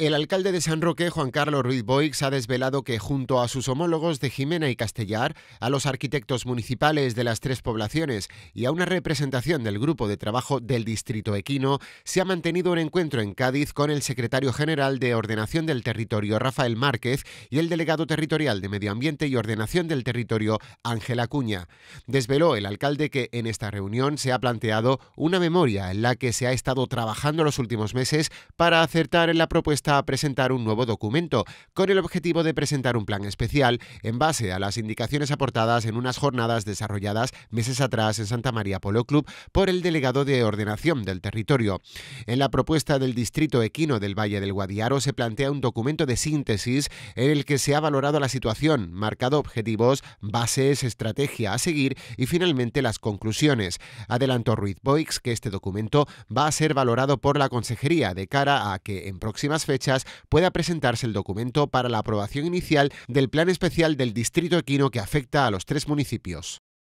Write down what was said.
El alcalde de San Roque, Juan Carlos Ruiz Boix, ha desvelado que junto a sus homólogos de Jimena y Castellar, a los arquitectos municipales de las tres poblaciones y a una representación del grupo de trabajo del distrito equino, se ha mantenido un encuentro en Cádiz con el secretario general de Ordenación del Territorio, Rafael Márquez, y el delegado territorial de Medio Ambiente y Ordenación del Territorio, Ángela Cuña. Desveló el alcalde que en esta reunión se ha planteado una memoria en la que se ha estado trabajando los últimos meses para acertar en la propuesta a presentar un nuevo documento, con el objetivo de presentar un plan especial en base a las indicaciones aportadas en unas jornadas desarrolladas meses atrás en Santa María Polo Club por el delegado de ordenación del territorio. En la propuesta del distrito equino del Valle del Guadiaro se plantea un documento de síntesis en el que se ha valorado la situación, marcado objetivos, bases, estrategia a seguir y finalmente las conclusiones. Adelantó Ruiz Boix que este documento va a ser valorado por la Consejería de cara a que en próximas fechas pueda presentarse el documento para la aprobación inicial del Plan Especial del Distrito Equino que afecta a los tres municipios.